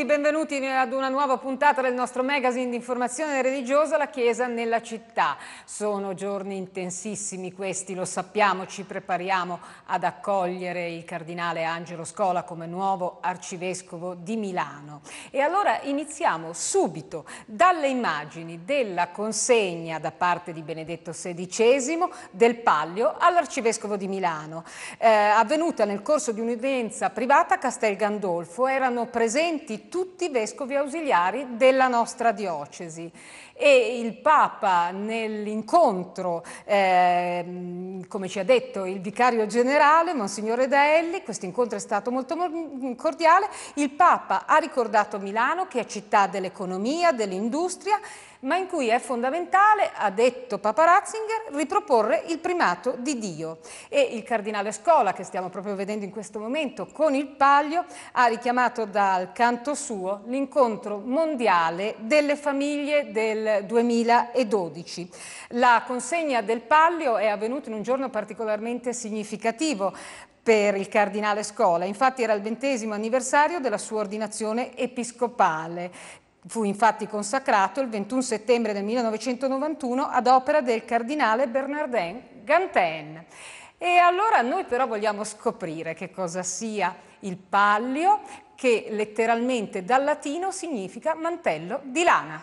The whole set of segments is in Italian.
tutti, benvenuti ad una nuova puntata del nostro magazine di informazione religiosa La Chiesa nella città. Sono giorni intensissimi questi, lo sappiamo, ci prepariamo ad accogliere il cardinale Angelo Scola come nuovo arcivescovo di Milano. E allora iniziamo subito dalle immagini della consegna da parte di Benedetto XVI del Palio all'arcivescovo di Milano, eh, avvenuta nel corso di un'udienza privata a Castel Gandolfo. Erano presenti tutti i vescovi ausiliari della nostra diocesi e il Papa nell'incontro, eh, come ci ha detto il vicario generale, Monsignore Daelli, questo incontro è stato molto cordiale, il Papa ha ricordato Milano che è città dell'economia, dell'industria, ma in cui è fondamentale, ha detto Papa Ratzinger, riproporre il primato di Dio. E il cardinale Scola, che stiamo proprio vedendo in questo momento con il Paglio, ha richiamato dal canto suo l'incontro mondiale delle famiglie del 2012. La consegna del Pallio è avvenuta in un giorno particolarmente significativo per il cardinale Scola, infatti era il ventesimo anniversario della sua ordinazione episcopale, Fu infatti consacrato il 21 settembre del 1991 ad opera del cardinale Bernardin Gantin. E allora noi però vogliamo scoprire che cosa sia il pallio, che letteralmente dal latino significa mantello di lana.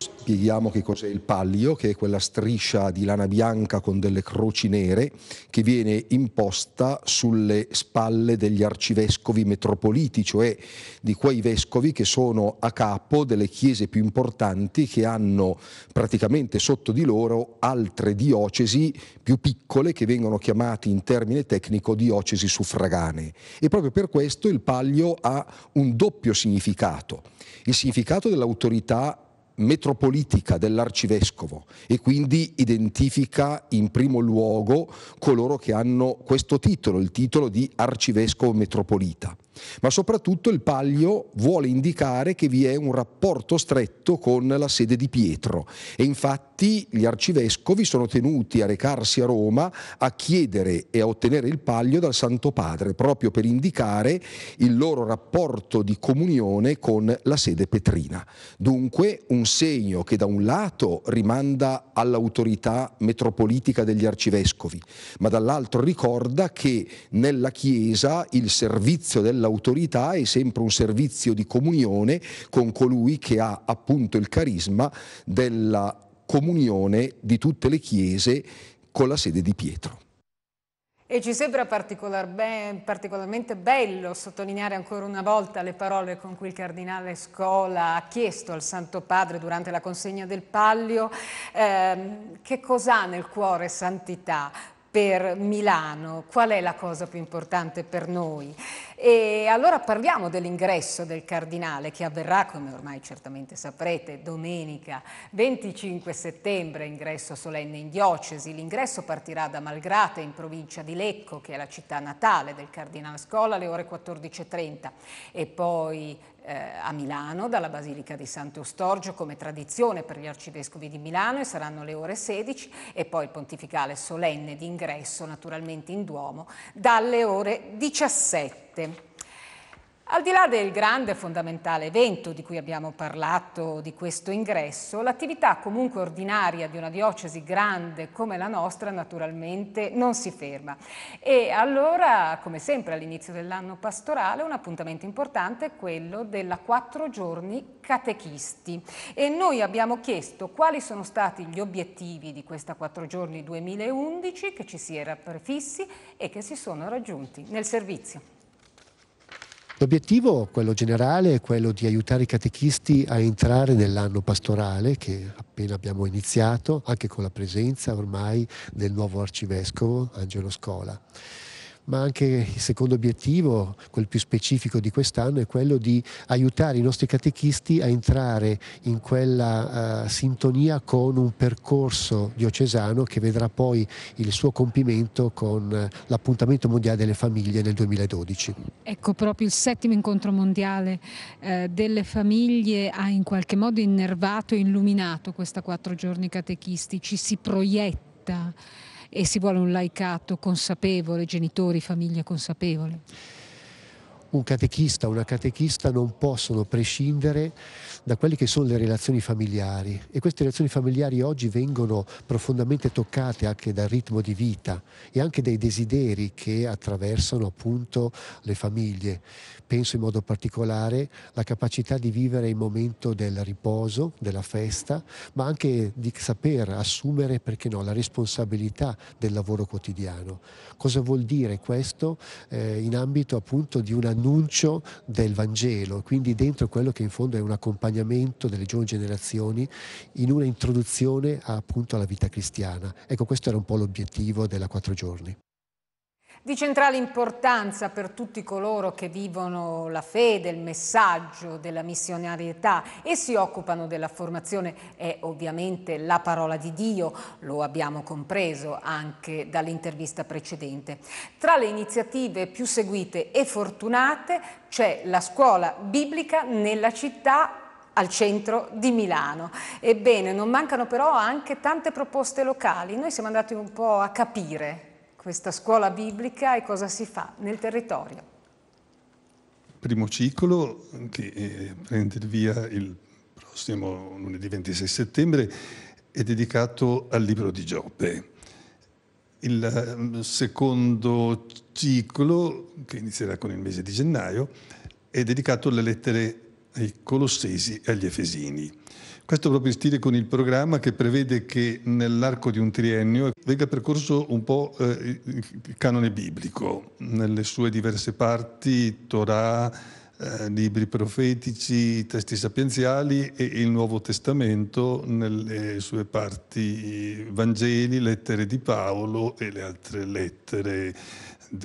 Spieghiamo che cos'è il pallio, che è quella striscia di lana bianca con delle croci nere che viene imposta sulle spalle degli arcivescovi metropoliti, cioè di quei vescovi che sono a capo delle chiese più importanti che hanno praticamente sotto di loro altre diocesi più piccole che vengono chiamate in termine tecnico diocesi suffraganee. E proprio per questo il pallio ha un doppio significato. Il significato dell'autorità metropolitica dell'arcivescovo e quindi identifica in primo luogo coloro che hanno questo titolo, il titolo di arcivescovo metropolita ma soprattutto il Paglio vuole indicare che vi è un rapporto stretto con la sede di Pietro e infatti gli arcivescovi sono tenuti a recarsi a Roma a chiedere e a ottenere il Paglio dal Santo Padre proprio per indicare il loro rapporto di comunione con la sede petrina. Dunque un segno che da un lato rimanda all'autorità metropolitica degli arcivescovi, ma dall'altro ricorda che nella Chiesa il servizio della dell'autorità è sempre un servizio di comunione con colui che ha appunto il carisma della comunione di tutte le chiese con la sede di Pietro. E ci sembra particolar be particolarmente bello sottolineare ancora una volta le parole con cui il Cardinale Scola ha chiesto al Santo Padre durante la consegna del Pallio eh, che cos'ha nel cuore santità, per Milano, qual è la cosa più importante per noi? E allora parliamo dell'ingresso del cardinale che avverrà, come ormai certamente saprete, domenica 25 settembre, ingresso solenne in diocesi. L'ingresso partirà da Malgrate in provincia di Lecco, che è la città natale del cardinale Scola, alle ore 14.30 e poi eh, a Milano dalla Basilica di Santo Storgio come tradizione per gli arcivescovi di Milano e saranno le ore 16 e poi il pontificale solenne d'ingresso naturalmente in Duomo dalle ore 17. Al di là del grande e fondamentale evento di cui abbiamo parlato di questo ingresso, l'attività comunque ordinaria di una diocesi grande come la nostra naturalmente non si ferma. E allora, come sempre all'inizio dell'anno pastorale, un appuntamento importante è quello della quattro giorni catechisti. E noi abbiamo chiesto quali sono stati gli obiettivi di questa quattro giorni 2011 che ci si era prefissi e che si sono raggiunti nel servizio. L'obiettivo, quello generale, è quello di aiutare i catechisti a entrare nell'anno pastorale che appena abbiamo iniziato, anche con la presenza ormai del nuovo arcivescovo Angelo Scola ma anche il secondo obiettivo, quel più specifico di quest'anno, è quello di aiutare i nostri catechisti a entrare in quella uh, sintonia con un percorso diocesano che vedrà poi il suo compimento con uh, l'appuntamento mondiale delle famiglie nel 2012. Ecco, proprio il settimo incontro mondiale eh, delle famiglie ha in qualche modo innervato e illuminato questa quattro giorni catechisti, ci si proietta e si vuole un laicato consapevole, genitori, famiglia consapevole un catechista una catechista non possono prescindere da quelle che sono le relazioni familiari e queste relazioni familiari oggi vengono profondamente toccate anche dal ritmo di vita e anche dai desideri che attraversano appunto le famiglie. Penso in modo particolare alla capacità di vivere il momento del riposo, della festa, ma anche di saper assumere, perché no, la responsabilità del lavoro quotidiano. Cosa vuol dire questo eh, in ambito appunto di una l'annuncio del Vangelo, quindi dentro quello che in fondo è un accompagnamento delle giovani generazioni in una introduzione appunto alla vita cristiana. Ecco, questo era un po' l'obiettivo della Quattro Giorni. Di centrale importanza per tutti coloro che vivono la fede, il messaggio della missionarietà e si occupano della formazione è ovviamente la parola di Dio, lo abbiamo compreso anche dall'intervista precedente. Tra le iniziative più seguite e fortunate c'è la scuola biblica nella città al centro di Milano. Ebbene, non mancano però anche tante proposte locali. Noi siamo andati un po' a capire questa scuola biblica e cosa si fa nel territorio. Primo ciclo che eh, prende il via il prossimo lunedì 26 settembre è dedicato al libro di Giobbe. Il mm, secondo ciclo, che inizierà con il mese di gennaio, è dedicato alle lettere ai Colossesi e agli Efesini. Questo è proprio in stile con il programma che prevede che nell'arco di un triennio venga percorso un po' eh, il canone biblico, nelle sue diverse parti, Torah, eh, libri profetici, testi sapienziali e il Nuovo Testamento nelle sue parti Vangeli, lettere di Paolo e le altre lettere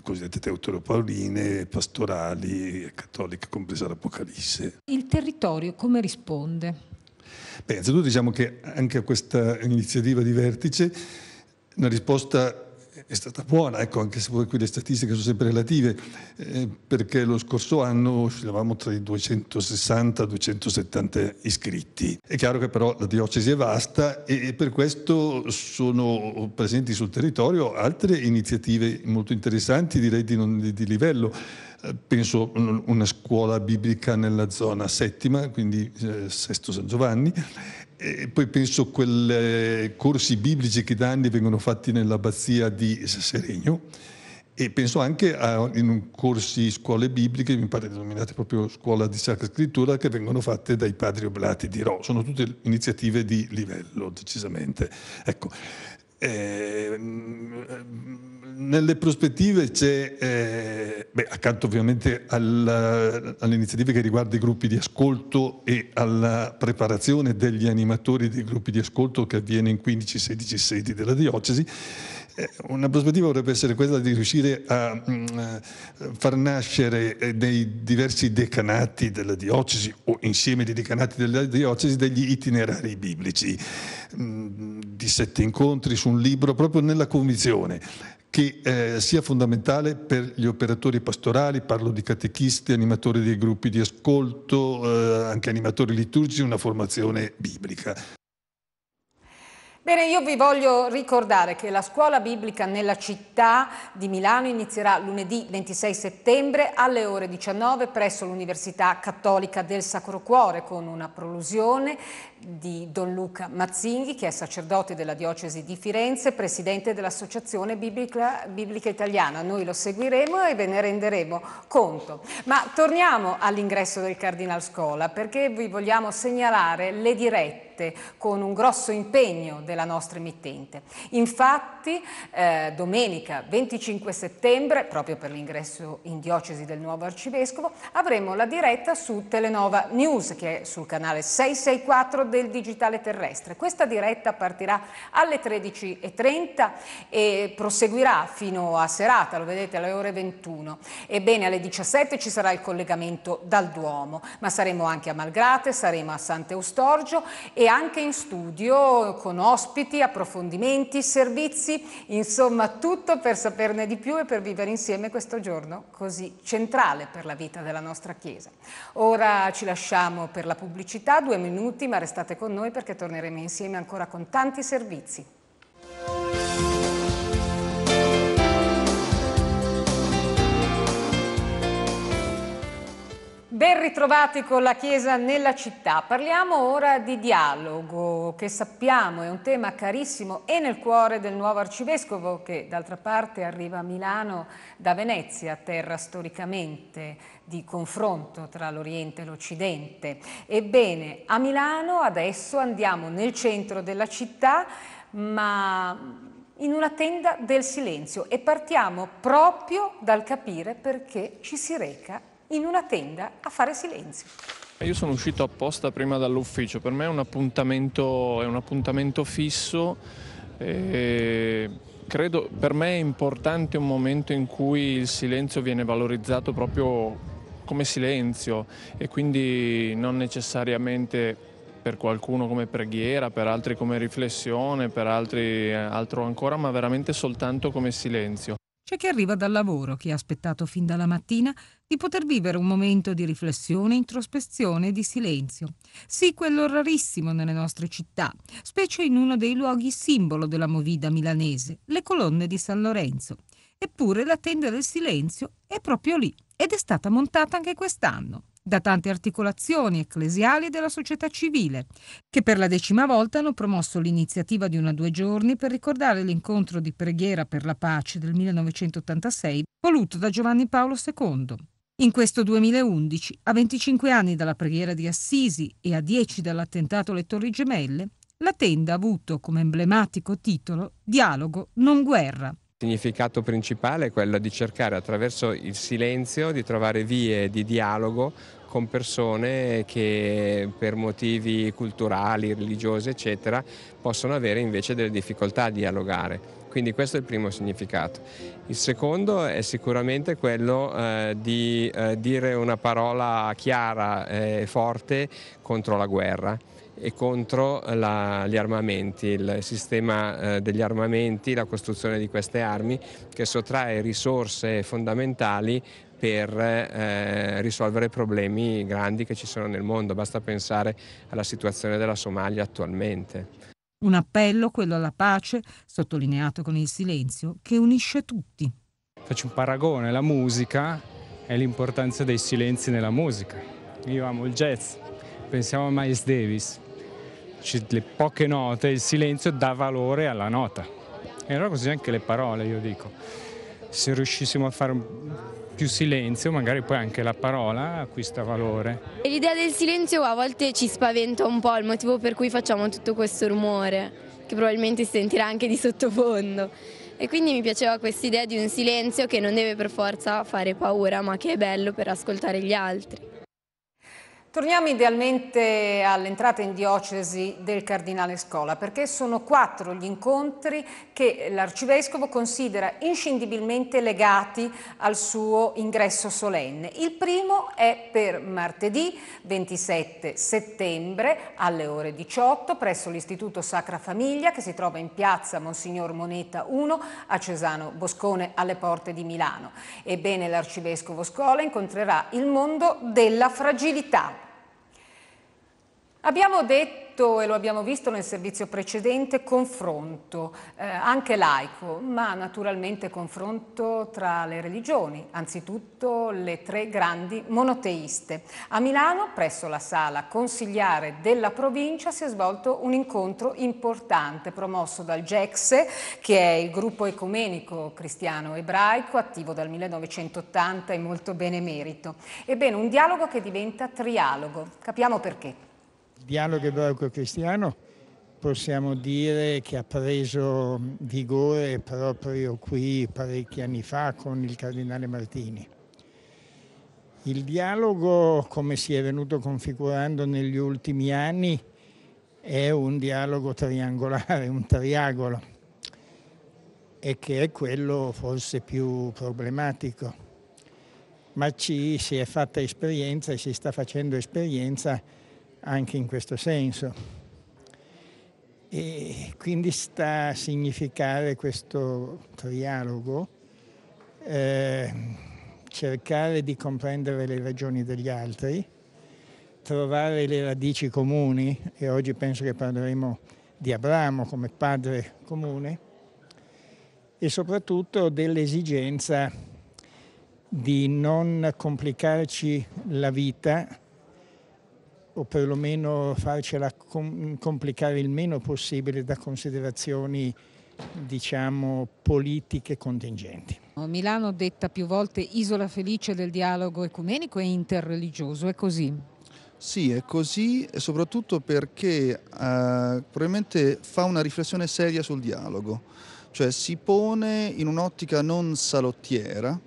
cosiddette teutero-pauline, pastorali, cattoliche, compresa l'Apocalisse. Il territorio come risponde? Beh, innanzitutto diciamo che anche a questa iniziativa di vertice una risposta è stata buona, ecco, anche se poi qui le statistiche sono sempre relative, eh, perché lo scorso anno oscillavamo tra i 260 e i 270 iscritti. È chiaro che però la diocesi è vasta e, e per questo sono presenti sul territorio altre iniziative molto interessanti, direi di, non, di, di livello penso una scuola biblica nella zona settima, quindi eh, Sesto San Giovanni, e poi penso a quei eh, corsi biblici che da anni vengono fatti nell'abbazia di Seregno e penso anche a in corsi scuole bibliche, mi pare denominate proprio scuola di sacra scrittura, che vengono fatte dai padri oblati di Ro. Sono tutte iniziative di livello, decisamente. Ecco. Ehm, nelle prospettive c'è, eh, beh, accanto ovviamente alla, alle iniziative che riguardano i gruppi di ascolto e alla preparazione degli animatori dei gruppi di ascolto che avviene in 15-16 sedi della diocesi, eh, una prospettiva potrebbe essere quella di riuscire a mm, eh, far nascere nei eh, diversi decanati della diocesi o insieme di decanati della diocesi degli itinerari biblici mm, di sette incontri su un libro proprio nella convinzione che eh, sia fondamentale per gli operatori pastorali, parlo di catechisti, animatori dei gruppi di ascolto, eh, anche animatori liturgici, una formazione biblica. Bene, io vi voglio ricordare che la scuola biblica nella città di Milano inizierà lunedì 26 settembre alle ore 19 presso l'Università Cattolica del Sacro Cuore con una prolusione di Don Luca Mazzinghi, che è sacerdote della diocesi di Firenze, presidente dell'Associazione Biblica, Biblica, Italiana. Noi lo seguiremo e ve ne renderemo conto. Ma torniamo all'ingresso del Cardinal Scola, perché vi vogliamo segnalare le dirette con un grosso impegno della nostra emittente. Infatti eh, domenica 25 settembre, proprio per l'ingresso in diocesi del nuovo arcivescovo, avremo la diretta su Telenova News che è sul canale 664 del digitale terrestre. Questa diretta partirà alle 13.30 e proseguirà fino a serata, lo vedete alle ore 21. Ebbene alle 17 ci sarà il collegamento dal Duomo, ma saremo anche a Malgrate, saremo a Sant'Eustorgio e anche in studio con ospiti, approfondimenti, servizi, insomma tutto per saperne di più e per vivere insieme questo giorno così centrale per la vita della nostra Chiesa. Ora ci lasciamo per la pubblicità, due minuti, ma restate restate con noi perché torneremo insieme ancora con tanti servizi. Ben ritrovati con la Chiesa nella città. Parliamo ora di dialogo, che sappiamo è un tema carissimo e nel cuore del nuovo arcivescovo che d'altra parte arriva a Milano da Venezia, terra storicamente di confronto tra l'Oriente e l'Occidente. Ebbene, a Milano adesso andiamo nel centro della città, ma in una tenda del silenzio e partiamo proprio dal capire perché ci si reca in una tenda a fare silenzio. Eh, io sono uscito apposta prima dall'ufficio, per me è un appuntamento, è un appuntamento fisso. E eh, credo per me è importante un momento in cui il silenzio viene valorizzato proprio come silenzio e quindi non necessariamente per qualcuno come preghiera, per altri come riflessione, per altri eh, altro ancora, ma veramente soltanto come silenzio. C'è chi arriva dal lavoro, chi ha aspettato fin dalla mattina di poter vivere un momento di riflessione, introspezione e di silenzio. Sì, quello rarissimo nelle nostre città, specie in uno dei luoghi simbolo della movida milanese, le colonne di San Lorenzo. Eppure la tenda del silenzio è proprio lì ed è stata montata anche quest'anno da tante articolazioni ecclesiali e della società civile, che per la decima volta hanno promosso l'iniziativa di una due giorni per ricordare l'incontro di preghiera per la pace del 1986 voluto da Giovanni Paolo II. In questo 2011, a 25 anni dalla preghiera di Assisi e a 10 dall'attentato alle Torri Gemelle, la tenda ha avuto come emblematico titolo Dialogo, non guerra il significato principale è quello di cercare attraverso il silenzio di trovare vie di dialogo con persone che per motivi culturali, religiosi, eccetera, possono avere invece delle difficoltà a dialogare. Quindi questo è il primo significato. Il secondo è sicuramente quello eh, di eh, dire una parola chiara eh, e forte contro la guerra e contro la, gli armamenti, il sistema eh, degli armamenti, la costruzione di queste armi che sottrae risorse fondamentali per eh, risolvere problemi grandi che ci sono nel mondo. Basta pensare alla situazione della Somalia attualmente. Un appello, quello alla pace, sottolineato con il silenzio, che unisce tutti. Faccio un paragone, la musica è l'importanza dei silenzi nella musica. Io amo il jazz, pensiamo a Miles Davis, le poche note, il silenzio dà valore alla nota. E allora così anche le parole, io dico. Se riuscissimo a fare più silenzio, magari poi anche la parola acquista valore. E l'idea del silenzio a volte ci spaventa un po', il motivo per cui facciamo tutto questo rumore, che probabilmente si sentirà anche di sottofondo. E quindi mi piaceva questa idea di un silenzio che non deve per forza fare paura, ma che è bello per ascoltare gli altri. Torniamo idealmente all'entrata in diocesi del Cardinale Scola, perché sono quattro gli incontri che l'Arcivescovo considera inscindibilmente legati al suo ingresso solenne. Il primo è per martedì 27 settembre alle ore 18 presso l'Istituto Sacra Famiglia che si trova in piazza Monsignor Moneta 1 a Cesano Boscone alle porte di Milano. Ebbene l'Arcivescovo Scola incontrerà il mondo della fragilità Abbiamo detto e lo abbiamo visto nel servizio precedente, confronto, eh, anche laico, ma naturalmente confronto tra le religioni, anzitutto le tre grandi monoteiste. A Milano, presso la sala consigliare della provincia, si è svolto un incontro importante promosso dal GECSE, che è il gruppo ecumenico cristiano ebraico, attivo dal 1980 e molto benemerito. Ebbene, un dialogo che diventa trialogo. Capiamo perché dialogo ebraico-cristiano possiamo dire che ha preso vigore proprio qui parecchi anni fa con il cardinale Martini. Il dialogo, come si è venuto configurando negli ultimi anni, è un dialogo triangolare, un triangolo, e che è quello forse più problematico. Ma ci si è fatta esperienza e si sta facendo esperienza anche in questo senso. E quindi sta a significare questo trialogo, eh, cercare di comprendere le ragioni degli altri, trovare le radici comuni, e oggi penso che parleremo di Abramo come padre comune, e soprattutto dell'esigenza di non complicarci la vita o perlomeno farcela com- complicare il meno possibile da considerazioni diciamo politiche contingenti. Milano detta più volte isola felice del dialogo ecumenico e interreligioso, è così? Sì, è così soprattutto perché eh, probabilmente fa una riflessione seria sul dialogo, cioè si pone in un'ottica non salottiera,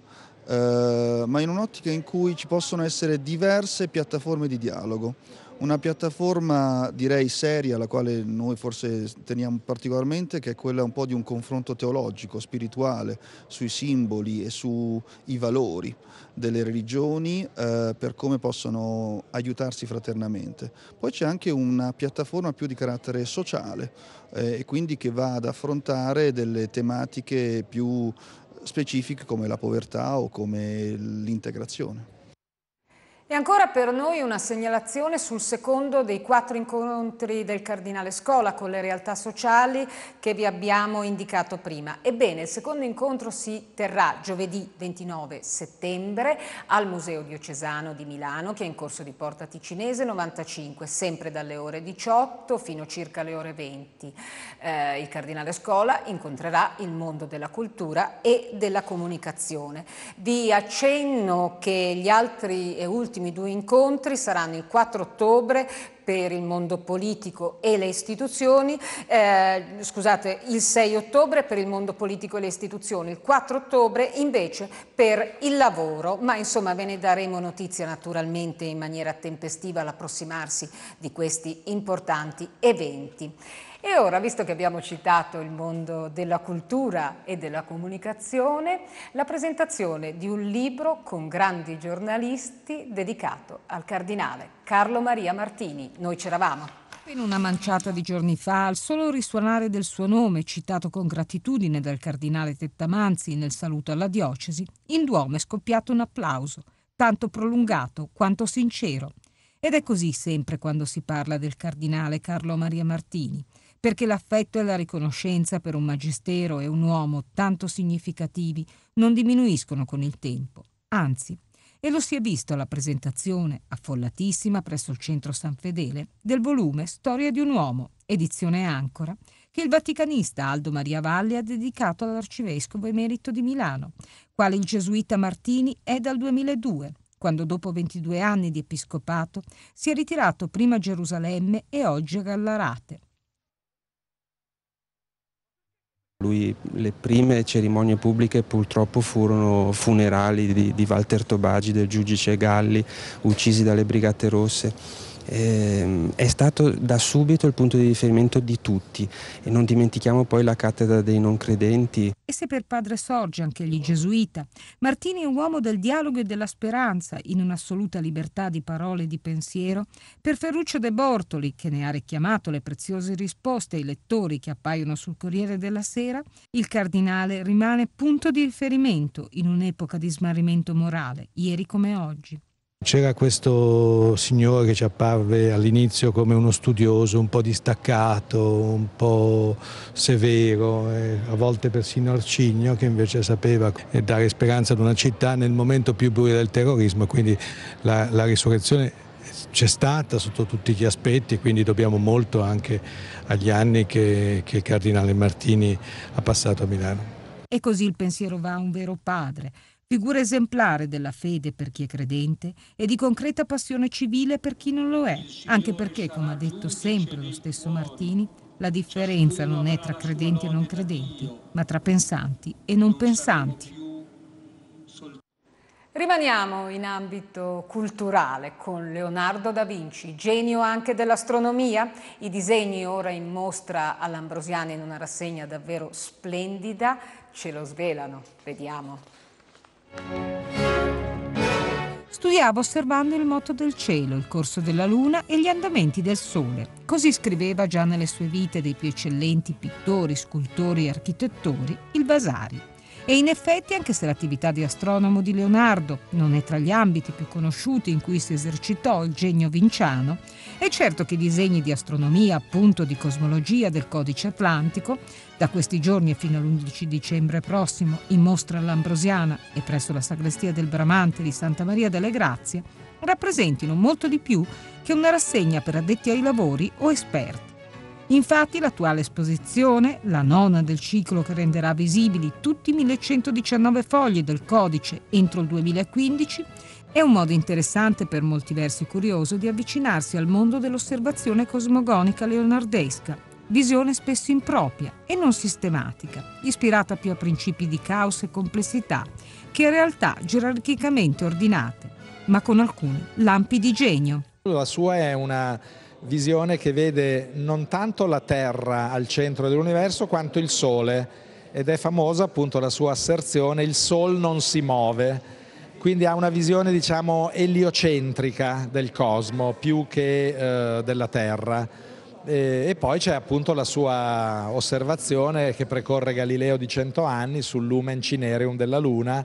eh, ma in un'ottica in cui ci possono essere diverse piattaforme di dialogo. Una piattaforma direi seria, alla quale noi forse teniamo particolarmente, che è quella un po' di un confronto teologico, spirituale, sui simboli e sui valori delle religioni eh, per come possono aiutarsi fraternamente. Poi c'è anche una piattaforma più di carattere sociale eh, e quindi che va ad affrontare delle tematiche più specifiche come la povertà o come l'integrazione. E ancora per noi una segnalazione sul secondo dei quattro incontri del Cardinale Scola con le realtà sociali che vi abbiamo indicato prima. Ebbene, il secondo incontro si terrà giovedì 29 settembre al Museo Diocesano di Milano, che è in corso di Porta Ticinese 95, sempre dalle ore 18 fino circa le ore 20. Eh, il Cardinale Scola incontrerà il mondo della cultura e della comunicazione. Vi accenno che gli altri e ultimi ultimi due incontri saranno il 4 ottobre per il mondo politico e le istituzioni, eh, scusate, il 6 ottobre per il mondo politico e le istituzioni, il 4 ottobre invece per il lavoro, ma insomma ve ne daremo notizia naturalmente in maniera tempestiva all'approssimarsi di questi importanti eventi. E ora, visto che abbiamo citato il mondo della cultura e della comunicazione, la presentazione di un libro con grandi giornalisti dedicato al cardinale Carlo Maria Martini. Noi c'eravamo. In una manciata di giorni fa, al solo risuonare del suo nome, citato con gratitudine dal cardinale Tettamanzi nel saluto alla diocesi, in Duomo è scoppiato un applauso, tanto prolungato quanto sincero. Ed è così sempre quando si parla del cardinale Carlo Maria Martini perché l'affetto e la riconoscenza per un magistero e un uomo tanto significativi non diminuiscono con il tempo, anzi, e lo si è visto alla presentazione, affollatissima presso il centro San Fedele, del volume Storia di un uomo, edizione Ancora, che il vaticanista Aldo Maria Valle ha dedicato all'arcivescovo emerito di Milano, quale il gesuita Martini è dal 2002, quando dopo 22 anni di episcopato si è ritirato prima a Gerusalemme e oggi a Gallarate Lui, le prime cerimonie pubbliche purtroppo furono funerali di, di Walter Tobagi, del giudice Galli, uccisi dalle Brigate Rosse eh, è stato da subito il punto di riferimento di tutti e non dimentichiamo poi la cattedra dei non credenti. E se per padre Sorge, anche egli gesuita, Martini è un uomo del dialogo e della speranza, in un'assoluta libertà di parole e di pensiero, per Ferruccio De Bortoli, che ne ha richiamato le preziose risposte ai lettori che appaiono sul Corriere della Sera, il cardinale rimane punto di riferimento in un'epoca di smarrimento morale, ieri come oggi. C'era questo signore che ci apparve all'inizio come uno studioso un po' distaccato, un po' severo, eh, a volte persino arcigno, che invece sapeva eh, dare speranza ad una città nel momento più buio del terrorismo, quindi la, la risurrezione c'è stata sotto tutti gli aspetti, quindi dobbiamo molto anche agli anni che, che il cardinale Martini ha passato a Milano. E così il pensiero va a un vero padre figura esemplare della fede per chi è credente e di concreta passione civile per chi non lo è, anche perché, come ha detto sempre lo stesso Martini, la differenza non è tra credenti e non credenti, ma tra pensanti e non pensanti. Rimaniamo in ambito culturale con Leonardo da Vinci, genio anche dell'astronomia. I disegni ora in mostra all'Ambrosiana in una rassegna davvero splendida ce lo svelano. Vediamo. Studiava osservando il moto del cielo, il corso della luna e gli andamenti del sole. Così scriveva già nelle sue vite dei più eccellenti pittori, scultori e architettori, il Vasari. E in effetti, anche se l'attività di astronomo di Leonardo non è tra gli ambiti più conosciuti in cui si esercitò il genio vinciano, è certo che i disegni di astronomia, appunto di cosmologia del codice atlantico, da questi giorni fino all'11 dicembre prossimo in mostra all'Ambrosiana e presso la sagrestia del Bramante di Santa Maria delle Grazie, rappresentino molto di più che una rassegna per addetti ai lavori o esperti. Infatti l'attuale esposizione, la nona del ciclo che renderà visibili tutti i 1119 fogli del codice entro il 2015, è un modo interessante, per molti versi curioso, di avvicinarsi al mondo dell'osservazione cosmogonica leonardesca, visione spesso impropria e non sistematica, ispirata più a principi di caos e complessità che a realtà gerarchicamente ordinate, ma con alcuni lampi di genio. La sua è una visione che vede non tanto la Terra al centro dell'universo quanto il Sole ed è famosa appunto la sua asserzione il Sol non si muove quindi ha una visione diciamo eliocentrica del cosmo più che eh, della Terra e, e poi c'è appunto la sua osservazione che precorre Galileo di cento anni sul lumen cinereum della Luna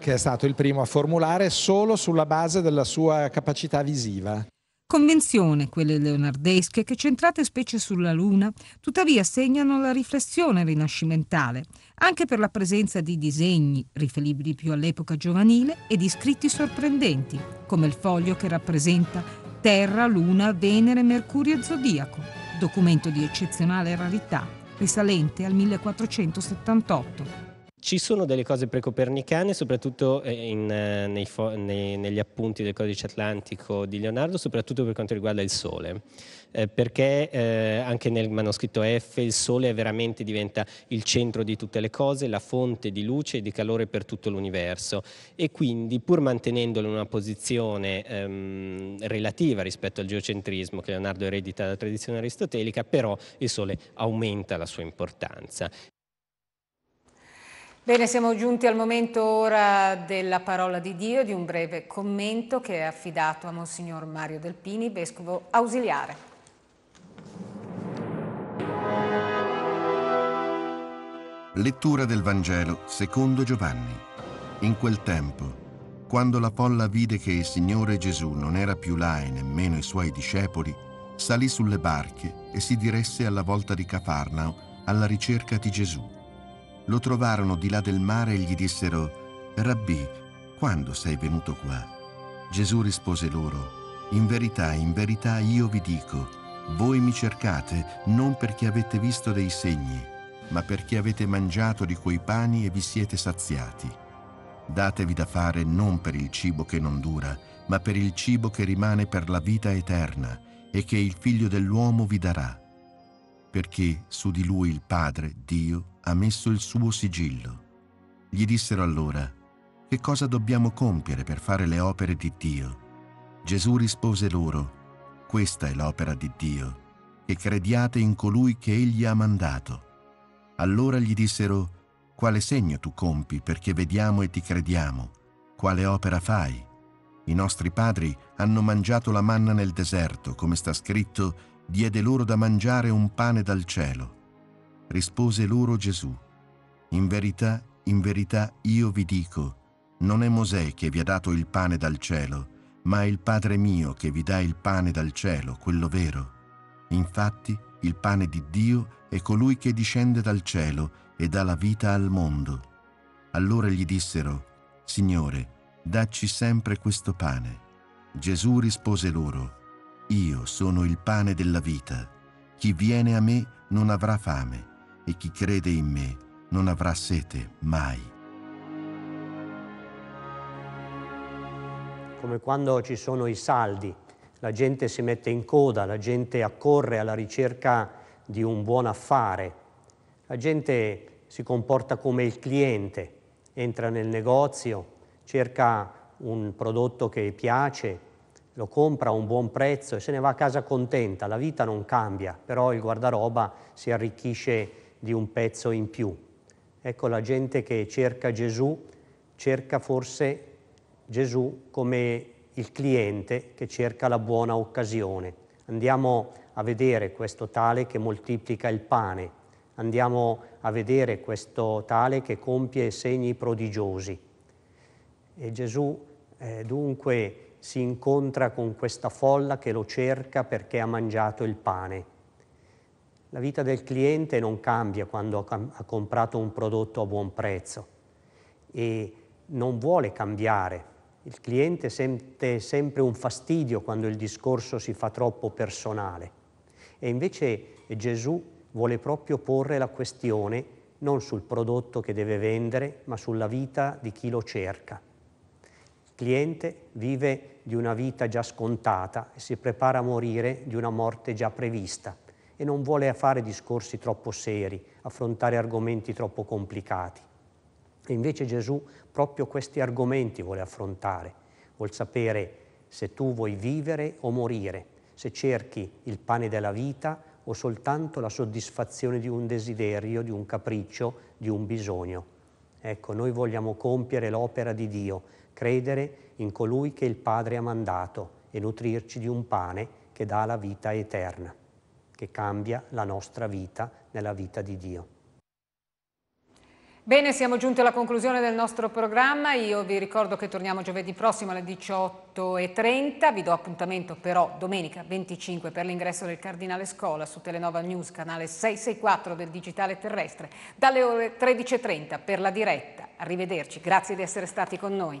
che è stato il primo a formulare solo sulla base della sua capacità visiva. Convenzione, quelle leonardesche, che centrate specie sulla Luna, tuttavia segnano la riflessione rinascimentale, anche per la presenza di disegni, riferibili più all'epoca giovanile, e di scritti sorprendenti, come il foglio che rappresenta Terra, Luna, Venere, Mercurio e Zodiaco, documento di eccezionale rarità, risalente al 1478. Ci sono delle cose precopernicane, soprattutto eh, in, eh, nei, nei, negli appunti del codice atlantico di Leonardo, soprattutto per quanto riguarda il Sole, eh, perché eh, anche nel manoscritto F il Sole veramente diventa il centro di tutte le cose, la fonte di luce e di calore per tutto l'universo e quindi pur mantenendolo in una posizione ehm, relativa rispetto al geocentrismo che Leonardo eredita dalla tradizione aristotelica, però il Sole aumenta la sua importanza Bene, siamo giunti al momento ora della parola di Dio, di un breve commento che è affidato a Monsignor Mario Delpini, vescovo ausiliare. Lettura del Vangelo secondo Giovanni. In quel tempo, quando la folla vide che il Signore Gesù non era più là e nemmeno i suoi discepoli, salì sulle barche e si diresse alla volta di Cafarnao alla ricerca di Gesù lo trovarono di là del mare e gli dissero, Rabbi, quando sei venuto qua? Gesù rispose loro, In verità, in verità io vi dico, voi mi cercate non perché avete visto dei segni, ma perché avete mangiato di quei pani e vi siete saziati. Datevi da fare non per il cibo che non dura, ma per il cibo che rimane per la vita eterna e che il Figlio dell'uomo vi darà perché su di lui il Padre, Dio, ha messo il suo sigillo. Gli dissero allora, che cosa dobbiamo compiere per fare le opere di Dio? Gesù rispose loro, questa è l'opera di Dio, che crediate in colui che egli ha mandato. Allora gli dissero, quale segno tu compi perché vediamo e ti crediamo? Quale opera fai? I nostri padri hanno mangiato la manna nel deserto, come sta scritto, diede loro da mangiare un pane dal cielo. Rispose loro Gesù, In verità, in verità io vi dico, non è Mosè che vi ha dato il pane dal cielo, ma è il Padre mio che vi dà il pane dal cielo, quello vero. Infatti, il pane di Dio è colui che discende dal cielo e dà la vita al mondo. Allora gli dissero, Signore, dacci sempre questo pane. Gesù rispose loro, io sono il pane della vita. Chi viene a me non avrà fame e chi crede in me non avrà sete mai. Come quando ci sono i saldi, la gente si mette in coda, la gente accorre alla ricerca di un buon affare, la gente si comporta come il cliente, entra nel negozio, cerca un prodotto che piace, lo compra a un buon prezzo e se ne va a casa contenta, la vita non cambia, però il guardaroba si arricchisce di un pezzo in più. Ecco la gente che cerca Gesù, cerca forse Gesù come il cliente che cerca la buona occasione. Andiamo a vedere questo tale che moltiplica il pane, andiamo a vedere questo tale che compie segni prodigiosi. E Gesù eh, dunque si incontra con questa folla che lo cerca perché ha mangiato il pane. La vita del cliente non cambia quando ha comprato un prodotto a buon prezzo e non vuole cambiare. Il cliente sente sempre un fastidio quando il discorso si fa troppo personale. E invece Gesù vuole proprio porre la questione non sul prodotto che deve vendere, ma sulla vita di chi lo cerca cliente vive di una vita già scontata e si prepara a morire di una morte già prevista e non vuole fare discorsi troppo seri, affrontare argomenti troppo complicati. E invece Gesù proprio questi argomenti vuole affrontare, vuol sapere se tu vuoi vivere o morire, se cerchi il pane della vita o soltanto la soddisfazione di un desiderio, di un capriccio, di un bisogno. Ecco, noi vogliamo compiere l'opera di Dio credere in colui che il Padre ha mandato e nutrirci di un pane che dà la vita eterna, che cambia la nostra vita nella vita di Dio. Bene, siamo giunti alla conclusione del nostro programma. Io vi ricordo che torniamo giovedì prossimo alle 18.30. Vi do appuntamento però domenica 25 per l'ingresso del Cardinale Scola su Telenova News, canale 664 del Digitale Terrestre, dalle ore 13.30 per la diretta. Arrivederci, grazie di essere stati con noi.